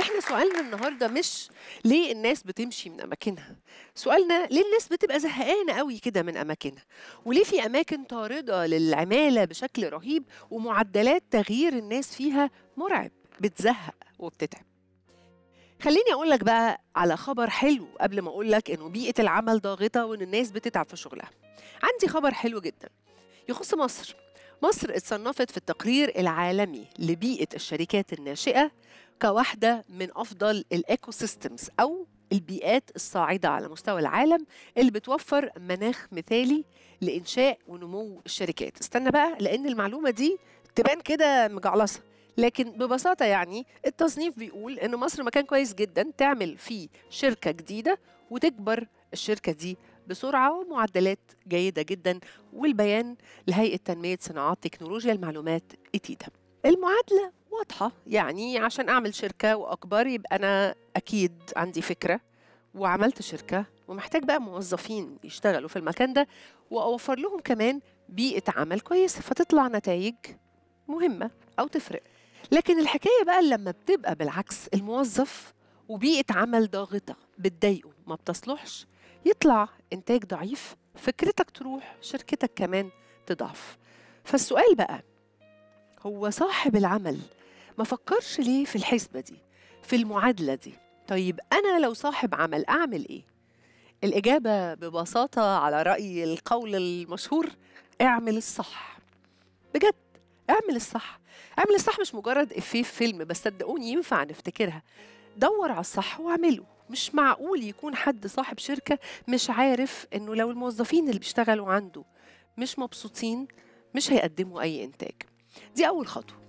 احنا سؤالنا النهارده مش ليه الناس بتمشي من اماكنها سؤالنا ليه الناس بتبقى زهقانه قوي كده من اماكنها وليه في اماكن طارده للعماله بشكل رهيب ومعدلات تغيير الناس فيها مرعب بتزهق وبتتعب خليني اقول لك بقى على خبر حلو قبل ما اقول لك انه بيئه العمل ضاغطه وان الناس بتتعب في شغلها عندي خبر حلو جدا يخص مصر مصر اتصنفت في التقرير العالمي لبيئة الشركات الناشئة كواحده من افضل الايكو سيستمز او البيئات الصاعده على مستوى العالم اللي بتوفر مناخ مثالي لانشاء ونمو الشركات استنى بقى لان المعلومه دي تبان كده مجعلصه لكن ببساطة يعني التصنيف بيقول إن مصر مكان كويس جدا تعمل فيه شركة جديدة وتكبر الشركة دي بسرعة ومعدلات جيدة جدا والبيان لهيئة تنمية صناعات تكنولوجيا المعلومات إتيدا المعادلة واضحه يعني عشان اعمل شركه واكبر يبقى انا اكيد عندي فكره وعملت شركه ومحتاج بقى موظفين يشتغلوا في المكان ده واوفر لهم كمان بيئه عمل كويسه فتطلع نتائج مهمه او تفرق لكن الحكايه بقى لما بتبقى بالعكس الموظف وبيئه عمل ضاغطه بتضايقه ما بتصلحش يطلع انتاج ضعيف فكرتك تروح شركتك كمان تضعف فالسؤال بقى هو صاحب العمل ما فكرش ليه في الحسبة دي في المعادلة دي طيب أنا لو صاحب عمل أعمل إيه؟ الإجابة ببساطة على رأي القول المشهور اعمل الصح بجد اعمل الصح اعمل الصح مش مجرد إفيه في فيلم بس صدقوني ينفع نفتكرها دور على الصح واعمله مش معقول يكون حد صاحب شركة مش عارف إنه لو الموظفين اللي بيشتغلوا عنده مش مبسوطين مش هيقدموا أي إنتاج دي أول خطوة